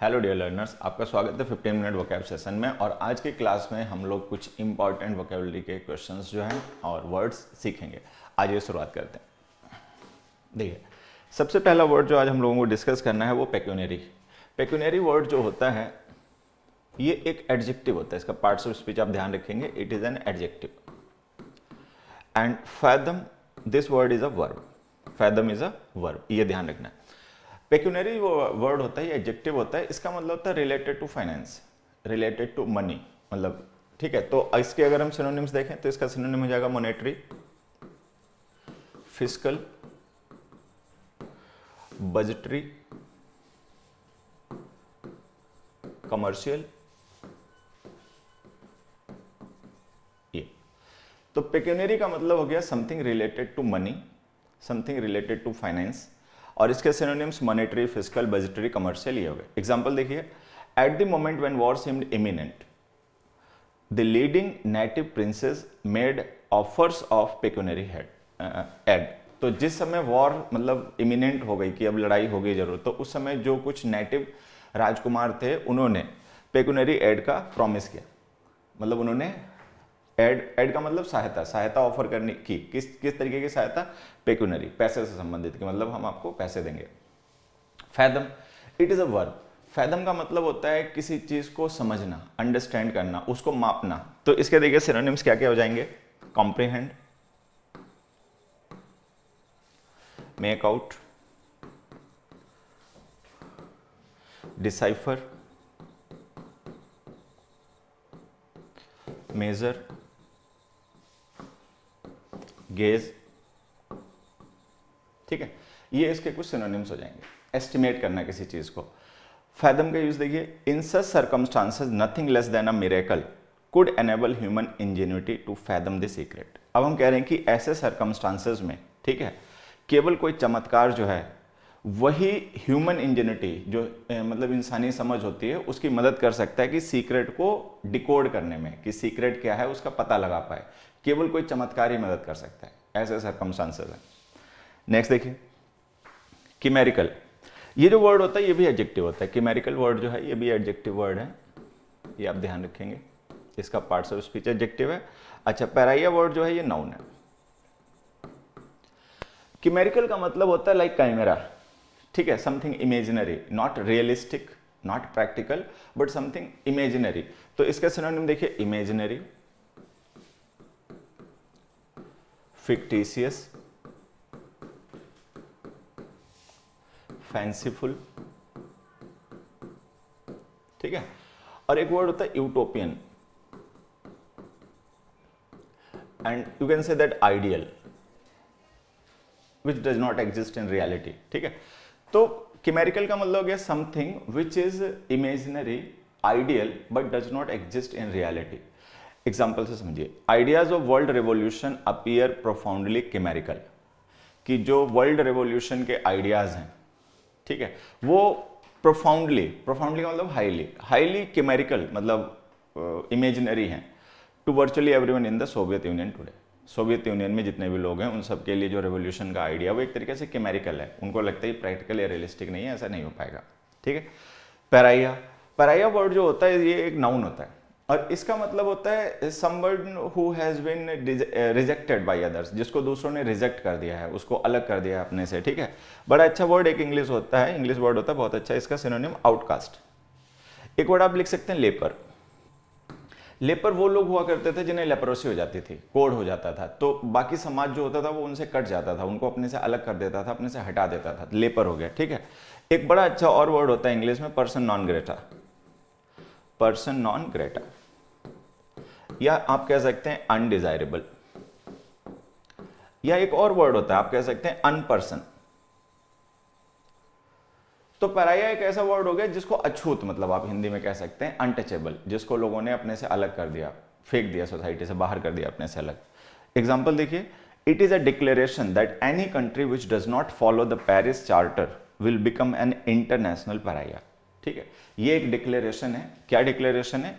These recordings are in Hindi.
हेलो डियर लर्नर्स आपका स्वागत है 15 मिनट वोकैब सेशन में और आज के क्लास में हम लोग कुछ इंपॉर्टेंट वोकेबलरी के क्वेश्चंस जो हैं और वर्ड्स सीखेंगे आज ये शुरुआत करते हैं देखिए सबसे पहला वर्ड जो आज हम लोगों को डिस्कस करना है वो पेक्यूनरी पेक्यूनरी वर्ड जो होता है ये एक एडजेक्टिव होता है इसका पार्ट्स ऑफ स्पीच आप ध्यान रखेंगे it is an adjective and fathom this word is a verb fathom is a verb ये ध्यान रखना है पेक्यूनरी वो वर्ड होता है एडजेक्टिव होता है इसका मतलब होता है related to finance related to money मतलब ठीक है तो इसके अगर हम सिनोनिम्स देखें तो इसका सिनोनिम हो जाएगा मोनेटरी फिजिकल बजटरी कमर्शियल ये तो पेक्यूनरी का मतलब हो गया something related to money something related to finance और इसके synonyms monetary fiscal budgetary commercial ये हो गए एग्जाम्पल देखिए at the moment when war seemed imminent the leading native princes made offers of pecuniary head aid तो जिस समय वॉर मतलब इमिनेंट हो गई कि अब लड़ाई हो गई जरूर तो उस समय जो कुछ नेटिव राजकुमार थे उन्होंने पेक्यूनरी एड का प्रॉमिस किया मतलब उन्होंने एड एड का मतलब सहायता सहायता ऑफर करने की किस किस तरीके की सहायता पेक्यूनरी पैसे से संबंधित कि मतलब हम आपको पैसे देंगे fathom it is a verb fathom का मतलब होता है किसी चीज़ को समझना अंडरस्टैंड करना उसको मापना तो इसके देखिए सिनोनिम्स क्या क्या हो जाएंगे comprehend make out decipher measure gauge ठीक है ये इसके कुछ सिनोनिम्स हो जाएंगे एस्टिमेट करना किसी चीज़ को फैदम का यूज़ देखिए in such circumstances nothing less than a miracle could enable human ingenuity to fathom the secret अब हम कह रहे हैं कि ऐसे सर्कमस्टांसेज में ठीक है केवल कोई चमत्कार जो है वही ह्यूमन इंजीनिटी जो ए, मतलब इंसानी समझ होती है उसकी मदद कर सकता है कि सीक्रेट को डिकोड करने में कि सीक्रेट क्या है उसका पता लगा पाए केवल कोई चमत्कार ही मदद कर सकता है ऐसे सरकमस्टांसेस हैं नेक्स्ट देखिए किमेरिकल ये जो वर्ड होता है ये भी एडजेक्टिव होता है किमेरिकल वर्ड जो है ये भी एडजेक्टिव वर्ड है ये आप ध्यान रखेंगे इसका पार्ट्स ऑफ स्पीच एडजेक्टिव है अच्छा पैराइया वर्ड जो है ये नाउन है किमेरिकल का मतलब होता है लाइक कैमेरा ठीक है something imaginary not realistic not practical but something imaginary तो इसका सिनोनिम देखिए इमेजिनरी fictitious fanciful ठीक है और एक वर्ड होता है utopian and you can say that ideal which does not exist in reality ठीक है तो किमेरिकल का मतलब हो गया something which is imaginary ideal but does not exist in reality example से समझिए ideas of world revolution appear profoundly chimerical कि जो वर्ल्ड रेवोल्यूशन के आइडियाज हैं ठीक है वो प्रोफाउंडली प्रोफाउंडली का मतलब हाईली हाईली केमेरिकल मतलब इमेजिनरी हैं to virtually everyone in the Soviet Union today Soviet Union में जितने भी लोग हैं उन सब के लिए जो रेवोल्यूशन का आइडिया वो एक तरीके से केमेरिकल है उनको लगता है प्रैक्टिकल या रियलिस्टिक नहीं है ऐसा नहीं हो पाएगा ठीक है पैराइया पैराइया वर्ड जो होता है ये एक नाउन होता है और इसका मतलब होता है someone who has been rejected by others जिसको दूसरों ने रिजेक्ट कर दिया है उसको अलग कर दिया है अपने से ठीक है बड़ा अच्छा वर्ड एक इंग्लिश होता है इंग्लिश वर्ड होता है बहुत अच्छा इसका सिनोनिम आउटकास्ट एक वर्ड आप लिख सकते हैं लेपर लेपर वो लोग हुआ करते थे जिन्हें लेपरोसी हो जाती थी कोड हो जाता था तो बाकी समाज जो होता था वो उनसे कट जाता था उनको अपने से अलग कर देता था अपने से हटा देता था लेपर हो गया ठीक है एक बड़ा अच्छा और वर्ड होता है इंग्लिश में persona non grata persona non grata या आप कह सकते हैं अनडिजायरेबल या एक और वर्ड होता है आप कह सकते हैं अनपर्सन तो पराया एक ऐसा वर्ड हो गया जिसको अछूत मतलब आप हिंदी में कह सकते हैं अनटचेबल जिसको लोगों ने अपने से अलग कर दिया फेंक दिया सोसाइटी से बाहर कर दिया अपने से अलग एग्जाम्पल देखिए it is a declaration that any country which does not follow the Paris charter will become an international pariah ठीक है ये एक डिक्लेरेशन है क्या डिक्लेरेशन है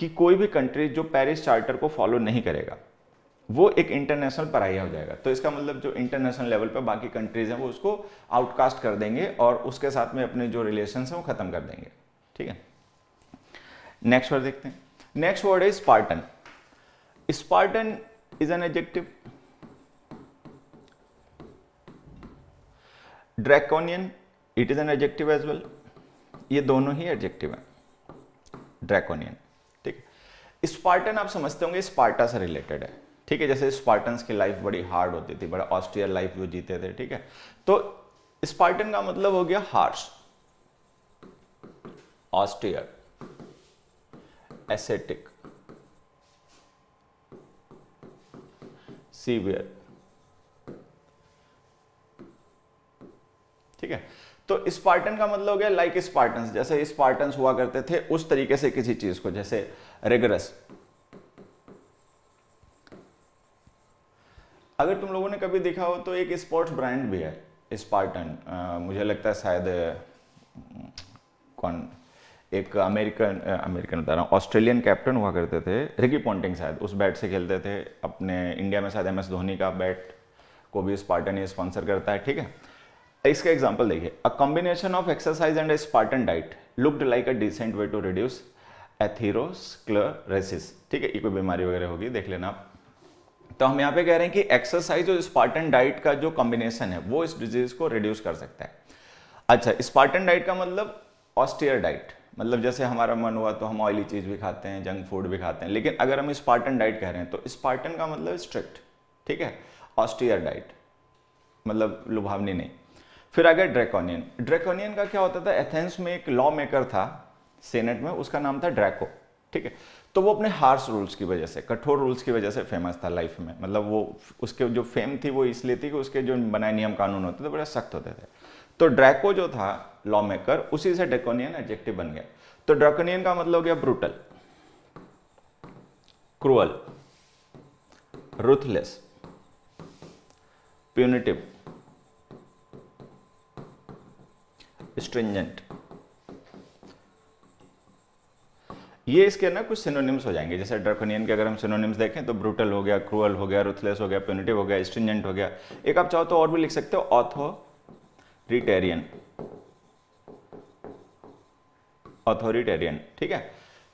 कि कोई भी कंट्री जो पेरिस चार्टर को फॉलो नहीं करेगा वो एक इंटरनेशनल पराया हो जाएगा तो इसका मतलब जो इंटरनेशनल लेवल पर बाकी कंट्रीज हैं वो उसको आउटकास्ट कर देंगे और उसके साथ में अपने जो रिलेशन हैं वो खत्म कर देंगे ठीक है नेक्स्ट वर्ड देखते हैं नेक्स्ट वर्ड है Spartan Spartan is an adjective draconian it is an adjective as well ये दोनों ही एडजेक्टिव हैं ड्रैकोनियन स्पार्टन आप समझते होंगे स्पार्टा से रिलेटेड है ठीक है जैसे स्पार्टन्स की लाइफ बड़ी हार्ड होती थी बड़ा ऑस्ट्रियर लाइफ जो जीते थे ठीक है तो स्पार्टन का मतलब हो गया हार्श ऑस्ट्रियर एसेटिक सीवियर ठीक है तो स्पार्टन का मतलब हो गया लाइक स्पार्टन जैसे स्पार्टन हुआ करते थे उस तरीके से किसी चीज को जैसे रेगरस अगर तुम लोगों ने कभी देखा हो तो एक स्पोर्ट्स ब्रांड भी है स्पार्टन मुझे लगता है शायद कौन एक अमेरिकन अमेरिकन बता रहा हूँ ऑस्ट्रेलियन कैप्टन हुआ करते थे रिकी पॉन्टिंग शायद उस बैट से खेलते थे अपने इंडिया में शायद एम एस धोनी का बैट को भी स्पार्टन ही स्पॉन्सर करता है ठीक है इसका एग्जाम्पल देखिए a combination of exercise and a Spartan diet looked like a decent way to reduce atherosclerosis ठीक है ये कोई बीमारी वगैरह होगी देख लेना आप तो हम यहाँ पे कह रहे हैं कि एक्सरसाइज और स्पार्टन डाइट का जो कॉम्बिनेशन है वो इस डिजीज को रिड्यूस कर सकता है अच्छा स्पार्टन डाइट का मतलब ऑस्टियर डाइट मतलब जैसे हमारा मन हुआ तो हम ऑयली चीज़ भी खाते हैं जंक फूड भी खाते हैं लेकिन अगर हम स्पार्टन डाइट कह रहे हैं तो स्पार्टन का मतलब स्ट्रिक्ट ठीक है ऑस्टियर डाइट मतलब लुभावनी नहीं फिर आ गया ड्रैकोनियन ड्रैकोनियन का क्या होता था एथेंस में एक लॉ मेकर था सेनेट में उसका नाम था ड्रैको ठीक है तो वो अपने हार्स रूल्स की वजह से कठोर रूल्स की वजह से फेमस था लाइफ में मतलब वो उसके जो फेम थी वो इसलिए थी कि उसके जो बनाए नियम कानून होते थे बड़े सख्त होते थे तो ड्रैको जो था लॉ मेकर उसी से ड्रैकोनियन एडजेक्टिव बन गया तो ड्रैकोनियन का मतलब हो गया brutal cruel ruthless punitive stringent ये इसके ना कुछ सिनोनिम्स हो जाएंगे जैसे ड्रकोनियन के अगर हम सिनोनिम्स देखें तो ब्रूटल हो गया क्रूअल हो गया रुथलेस हो गया प्यूनिटिव हो गया स्ट्रिंजेंट हो गया एक आप चाहो तो और भी लिख सकते हो रिटेरियन ऑथोरिटेरियन ठीक है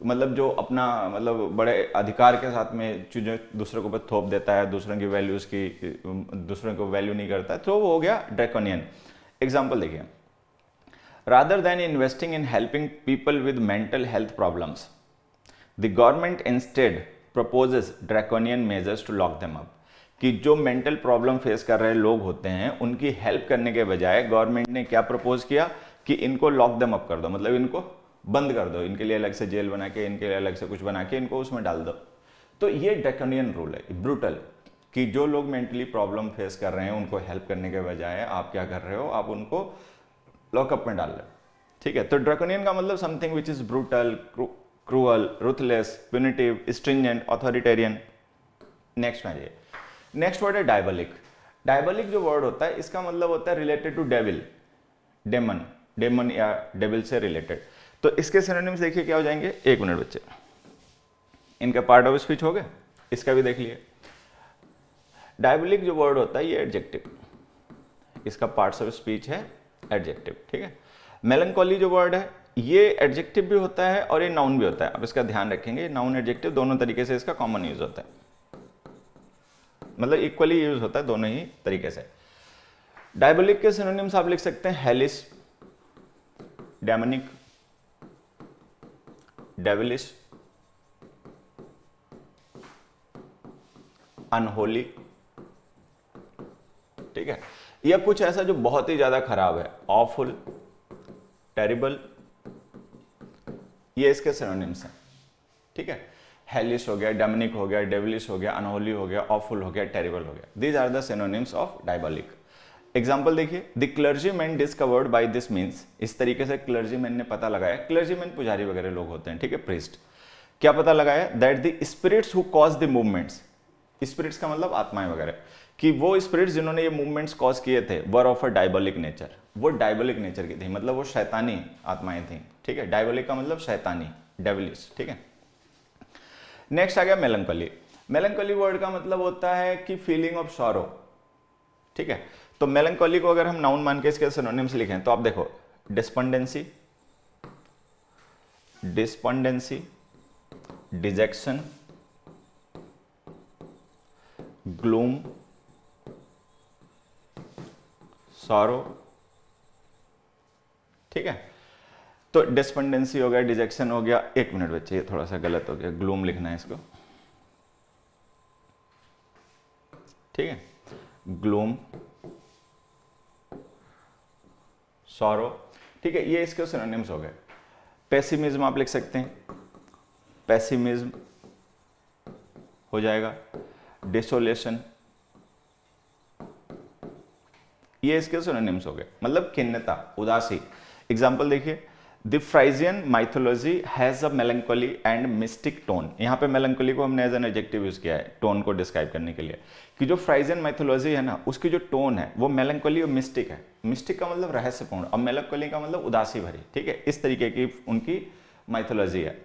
मतलब जो अपना मतलब बड़े अधिकार के साथ में चीज़ें दूसरों के ऊपर थोप देता है दूसरों की वैल्यूज़ की दूसरों को वैल्यू नहीं करता है तो वो हो गया ड्रैकोनियन एग्जाम्पल देखिए rather than investing in helping people with mental health problems. The government instead proposes draconian measures to lock them up. कि जो मेंटल प्रॉब्लम फेस कर रहे लोग होते हैं उनकी हेल्प करने के बजाय गवर्नमेंट ने क्या प्रपोज किया कि इनको लॉक दम अप कर दो मतलब इनको बंद कर दो इनके लिए अलग से जेल बना के इनके लिए अलग से कुछ बना के इनको उसमें डाल दो तो ये डेकोनियन रूल है ब्रूटल कि जो लोग मेंटली प्रॉब्लम फेस कर रहे हैं उनको हेल्प करने के बजाय आप क्या कर रहे हो आप उनको लॉकअप में डाल लें ठीक है तो ड्रैकोनियन का मतलब something which is brutal cruel ruthless punitive stringent authoritarian next में आइए नेक्स्ट वर्ड है डायबलिक डायबलिक जो वर्ड होता है इसका मतलब होता है related to devil demon demon या डेविल से रिलेटेड तो इसके सिनोनिम्स देखिए क्या हो जाएंगे एक मिनट बच्चे इनका पार्ट ऑफ स्पीच हो गए इसका भी देख लिए डायबलिक जो वर्ड होता है ये एडजेक्टिव इसका पार्ट्स ऑफ स्पीच है एडजेक्टिव ठीक है मेलनकॉली जो वर्ड है ये एडजेक्टिव भी होता है और ये नाउन भी होता है अब इसका ध्यान रखेंगे नाउन एडजेक्टिव दोनों तरीके से इसका कॉमन यूज होता है मतलब इक्वली यूज होता है दोनों ही तरीके से डायबोलिक के सिनोनिम्स आप लिख सकते हैं हेलिस डेमोनिक डेविलिश अनहोली ठीक है या कुछ ऐसा जो बहुत ही ज्यादा खराब है ऑफुल टेरिबल ये इसके सिनोनिम्स हैं ठीक है हेलिस हो गया डेमिनिक हो गया डेवलिस हो गया अनहोली हो गया ऑफुल हो गया टेरिबल हो गया these are synonyms of diabolic example देखिए the clergyman discovered by this means इस तरीके से क्लर्जी मैन ने पता लगाया क्लर्जी मैन पुजारी वगैरह लोग होते हैं ठीक है प्रिस्ट क्या पता लगाया that the spirits who cause the movements spirits का मतलब आत्माएं वगैरह कि वो स्पिरिट्स जिन्होंने ये मूवमेंट्स कॉज किए थे were of a diabolic nature वो डायबोलिक नेचर की थी मतलब वो शैतानी आत्माएं थी ठीक है डायबोलिक का मतलब शैतानी डेवलिस ठीक है नेक्स्ट आ गया मेलंकली मेलंकली वर्ड का मतलब होता है कि फीलिंग ऑफ सॉरो ठीक है तो मेलंकली को अगर हम नाउन मान के इसके सिनोनिम्स लिखें तो आप देखो despondency despondency dejection gloom sorrow ठीक है तो डिस्पेंडेंसी हो गया डिजेक्शन हो गया एक मिनट बच्चे ये थोड़ा सा गलत हो गया ग्लूम लिखना है इसको ठीक है ग्लूम सॉरो ठीक है ये इसके सिनोनिम्स हो गए पेसिमिज्म आप लिख सकते हैं पेसिमिज्म हो जाएगा डिसोलेशन ये इसके सोनोनिम्स हो गए मतलब खिन्नता उदासी एग्जाम्पल देखिए the Phrygian mythology has a melancholy and mystic tone यहाँ पे मेलंकोली को हमने एज एन एजेक्टिव यूज़ किया है टोन को डिस्क्राइब करने के लिए कि जो फ्राइजियन माइथोलॉजी है ना उसकी जो टोन है वो मेलंकोली और मिस्टिक है मिस्टिक का मतलब रहस्यपूर्ण और मेलंकोली का मतलब उदासी भरी ठीक है इस तरीके की उनकी माइथोलॉजी है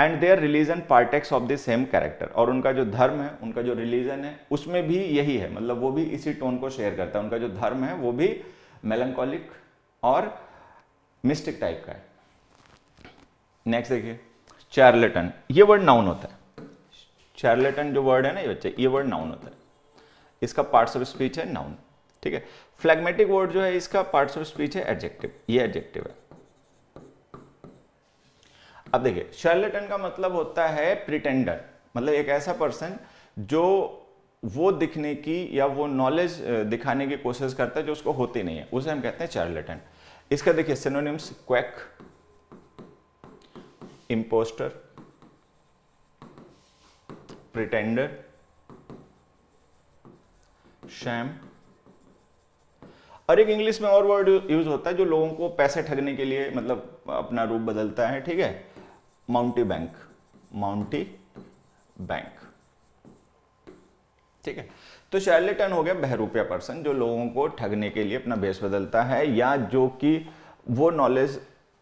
and their religion partakes of the same character और उनका जो धर्म है उनका जो रिलीजन है उसमें भी यही है मतलब वो भी इसी टोन को शेयर करता है उनका जो धर्म है वो भी मेलंकॉलिक और मिस्टिक टाइप का है नेक्स्ट देखिए चार्लेटन ये वर्ड नाउन होता है चार्लेटन जो वर्ड है ना ये बच्चे ये वर्ड नाउन होता है इसका पार्ट्स ऑफ स्पीच है नाउन ठीक है फ्लैगमेटिक वर्ड जो है इसका पार्ट्स ऑफ स्पीच है एडजेक्टिव ये एडजेक्टिव है अब देखिए शर्लेटन का मतलब होता है प्रिटेंडर मतलब एक ऐसा पर्सन जो वो दिखने की या वो नॉलेज दिखाने की कोशिश करता है जो उसको होती नहीं है उसे हम कहते हैं चार्लेटन इसका देखिए synonyms quack impostor pretender sham और एक इंग्लिश में और वर्ड यूज होता है जो लोगों को पैसे ठगने के लिए मतलब अपना रूप बदलता है ठीक है माउंटी बैंक माउंटी बैंक ठीक है तो शैलेटन हो गया बहरूपिया पर्सन जो लोगों को ठगने के लिए अपना भेष बदलता है या जो कि वो नॉलेज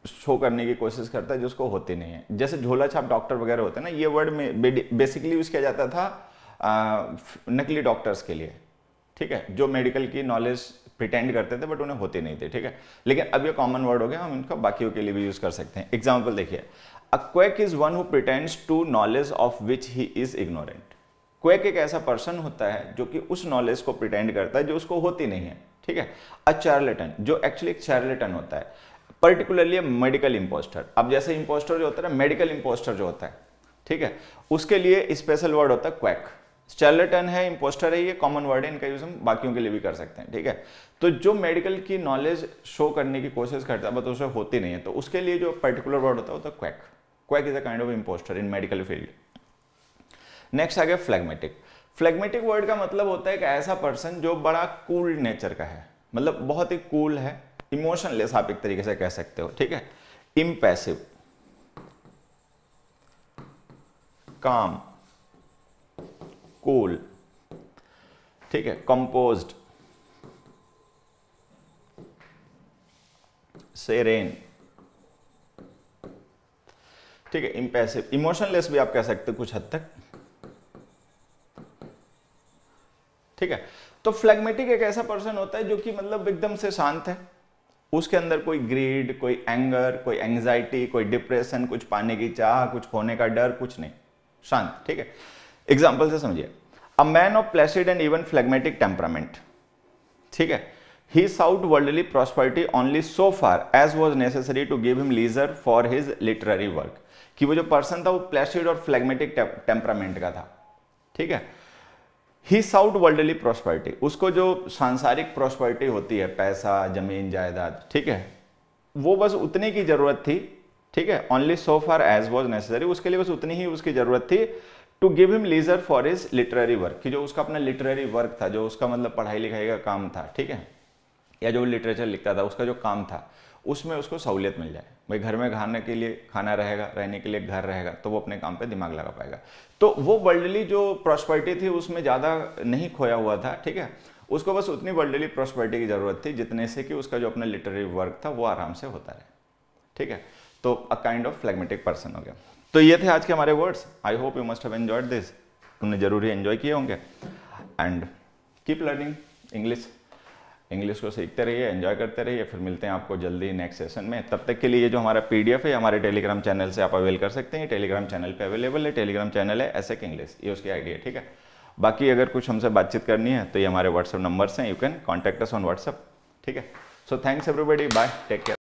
शो करने की कोशिश करता है जिसको होती नहीं है जैसे झोला छाप डॉक्टर वगैरह होते हैं ना ये वर्ड में बेसिकली यूज़ किया जाता था आ, नकली डॉक्टर्स के लिए ठीक है जो मेडिकल की नॉलेज प्रिटेंड करते थे बट उन्हें होते नहीं थे ठीक है लेकिन अब ये कॉमन वर्ड हो गया हम इनका बाकियों के लिए भी यूज़ कर सकते हैं एग्जाम्पल देखिए a quack is one who pretends to knowledge of which he is ignorant quack एक ऐसा पर्सन होता है जो कि उस नॉलेज को प्रिटेंड करता है जो उसको होती नहीं है ठीक है अ चार्लेटन जो एक्चुअली एक चार्लेटन होता है पर्टिकुलरली मेडिकल इंपोस्टर अब जैसे इंपोस्टर जो होता है ना मेडिकल इम्पोस्टर जो होता है ठीक है उसके लिए स्पेशल वर्ड होता है क्वैक चार्लेटन है इंपोस्टर है ये कॉमन वर्ड है इनका यूज हम बाकियों के लिए भी कर सकते हैं ठीक है तो जो मेडिकल की नॉलेज शो करने की कोशिश करता है बट मतलब उसे होती नहीं है तो उसके लिए जो पर्टिकुलर वर्ड होता है वो तो quack quack quack is a kind of imposter in medical field next आ गया फ्लैगमेटिक फ्लैगमेटिक वर्ड का मतलब होता है एक ऐसा पर्सन जो बड़ा कूल cool नेचर का है मतलब बहुत ही कूल cool है इमोशनलेस आप एक तरीके से कह सकते हो ठीक है इम्पैसिव काम कूल ठीक है कंपोज सेरेन ठीक है इम्पैसिव इमोशनलेस भी आप कह सकते कुछ हद तक ठीक है तो फ्लैगमेटिक एक ऐसा पर्सन होता है जो कि मतलब एकदम से शांत है उसके अंदर कोई ग्रीड कोई एंगर कोई एंग्जाइटी कोई डिप्रेशन कुछ पाने की चाह कुछ खोने का डर कुछ नहीं शांत ठीक है एग्जाम्पल से समझिए a man of placid and even phlegmatic temperament ठीक है he sought worldly prosperity only so far as was necessary to give him leisure for his literary work कि वो जो पर्सन था वो प्लेसिड और फ्लैगमेटिक टेम्परामेंट का था ठीक है ही साउट वर्ल्डली प्रॉस्पर्टी उसको जो सांसारिक प्रॉस्पर्टी होती है पैसा जमीन जायदाद ठीक है वो बस उतने की ज़रूरत थी ठीक है only so far as was necessary उसके लिए बस उतनी ही उसकी ज़रूरत थी to give him leisure for his literary work कि जो उसका अपना लिटरेरी वर्क था जो उसका मतलब पढ़ाई लिखाई का काम था ठीक है या जो लिटरेचर लिखता था उसका जो काम था उसमें उसको सहूलियत मिल जाए भाई घर में खाने के लिए खाना रहेगा रहने के लिए घर रहेगा तो वो अपने काम पे दिमाग लगा पाएगा तो वो वर्ल्डली जो प्रॉस्पर्टी थी उसमें ज़्यादा नहीं खोया हुआ था ठीक है उसको बस उतनी वर्ल्डली प्रॉस्पर्टी की ज़रूरत थी जितने से कि उसका जो अपना लिटरेरी वर्क था वो आराम से होता रहे ठीक है तो a kind of phlegmatic person हो गया तो ये थे आज के हमारे words I hope you must have enjoyed this तुमने जरूर ही एन्जॉय किए होंगे and keep learning English English को सीखते रहिए एंजॉय करते रहिए फिर मिलते हैं आपको जल्दी नेक्स्ट सेशन में तब तक के लिए जो हमारा पी है हमारे टेलीग्राम चैनल से आप अवेल कर सकते हैं टेलीग्राम चैनल पर अवेलेबल है टेलीग्राम चैनल है एस इंग्लिश ये उसकी आइडिया ठीक है बाकी अगर कुछ हमसे बातचीत करनी है तो ये हमारे व्हाट्सअप नंबर्स हैं you can contact us on WhatsApp ठीक है so thanks everybody bye take care